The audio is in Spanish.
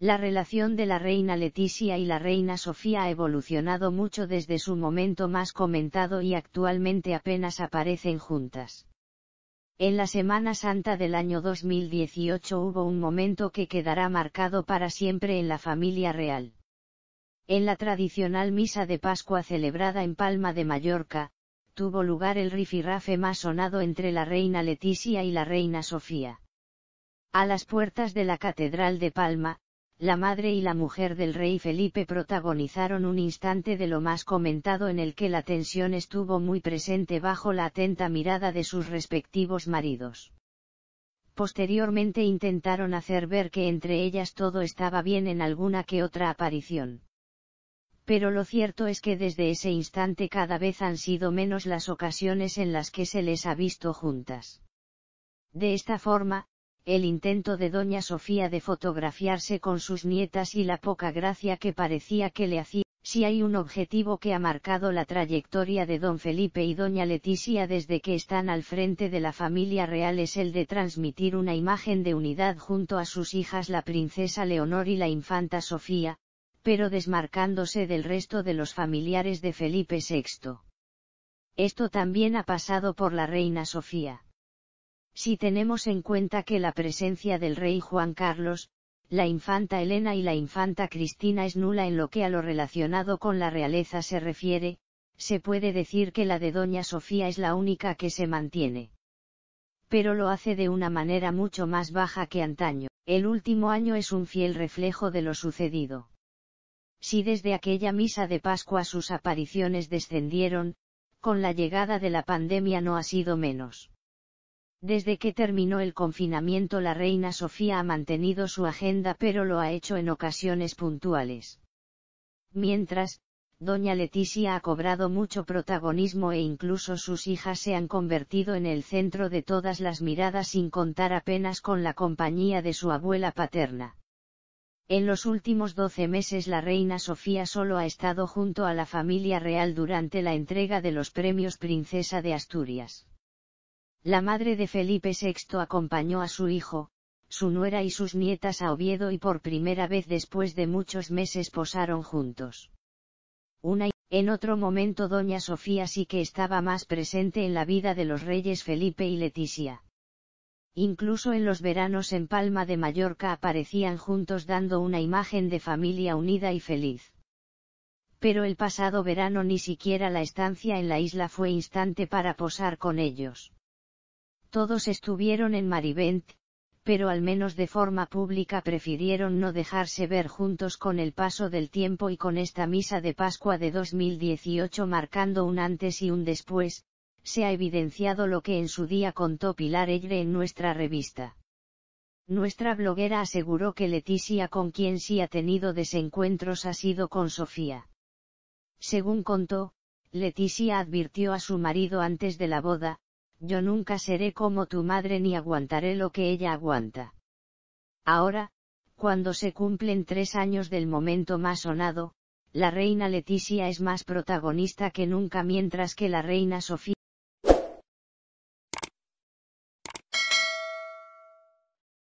La relación de la reina Leticia y la reina Sofía ha evolucionado mucho desde su momento más comentado y actualmente apenas aparecen juntas. En la Semana Santa del año 2018 hubo un momento que quedará marcado para siempre en la familia real. En la tradicional misa de Pascua celebrada en Palma de Mallorca, tuvo lugar el rifirrafe más sonado entre la reina Leticia y la reina Sofía. A las puertas de la Catedral de Palma, la madre y la mujer del rey Felipe protagonizaron un instante de lo más comentado en el que la tensión estuvo muy presente bajo la atenta mirada de sus respectivos maridos. Posteriormente intentaron hacer ver que entre ellas todo estaba bien en alguna que otra aparición. Pero lo cierto es que desde ese instante cada vez han sido menos las ocasiones en las que se les ha visto juntas. De esta forma, el intento de doña Sofía de fotografiarse con sus nietas y la poca gracia que parecía que le hacía. Si hay un objetivo que ha marcado la trayectoria de don Felipe y doña Leticia desde que están al frente de la familia real es el de transmitir una imagen de unidad junto a sus hijas la princesa Leonor y la infanta Sofía, pero desmarcándose del resto de los familiares de Felipe VI. Esto también ha pasado por la reina Sofía. Si tenemos en cuenta que la presencia del rey Juan Carlos, la infanta Elena y la infanta Cristina es nula en lo que a lo relacionado con la realeza se refiere, se puede decir que la de doña Sofía es la única que se mantiene. Pero lo hace de una manera mucho más baja que antaño. El último año es un fiel reflejo de lo sucedido. Si desde aquella misa de Pascua sus apariciones descendieron, con la llegada de la pandemia no ha sido menos. Desde que terminó el confinamiento la reina Sofía ha mantenido su agenda pero lo ha hecho en ocasiones puntuales. Mientras, doña Leticia ha cobrado mucho protagonismo e incluso sus hijas se han convertido en el centro de todas las miradas sin contar apenas con la compañía de su abuela paterna. En los últimos doce meses la reina Sofía solo ha estado junto a la familia real durante la entrega de los premios Princesa de Asturias. La madre de Felipe VI acompañó a su hijo, su nuera y sus nietas a Oviedo y por primera vez después de muchos meses posaron juntos. Una y en otro momento doña Sofía sí que estaba más presente en la vida de los reyes Felipe y Leticia. Incluso en los veranos en Palma de Mallorca aparecían juntos dando una imagen de familia unida y feliz. Pero el pasado verano ni siquiera la estancia en la isla fue instante para posar con ellos. Todos estuvieron en Marivent, pero al menos de forma pública prefirieron no dejarse ver juntos con el paso del tiempo y con esta misa de Pascua de 2018 marcando un antes y un después, se ha evidenciado lo que en su día contó Pilar Egre en nuestra revista. Nuestra bloguera aseguró que Leticia con quien sí ha tenido desencuentros ha sido con Sofía. Según contó, Leticia advirtió a su marido antes de la boda, yo nunca seré como tu madre ni aguantaré lo que ella aguanta. Ahora, cuando se cumplen tres años del momento más sonado, la reina Leticia es más protagonista que nunca mientras que la reina Sofía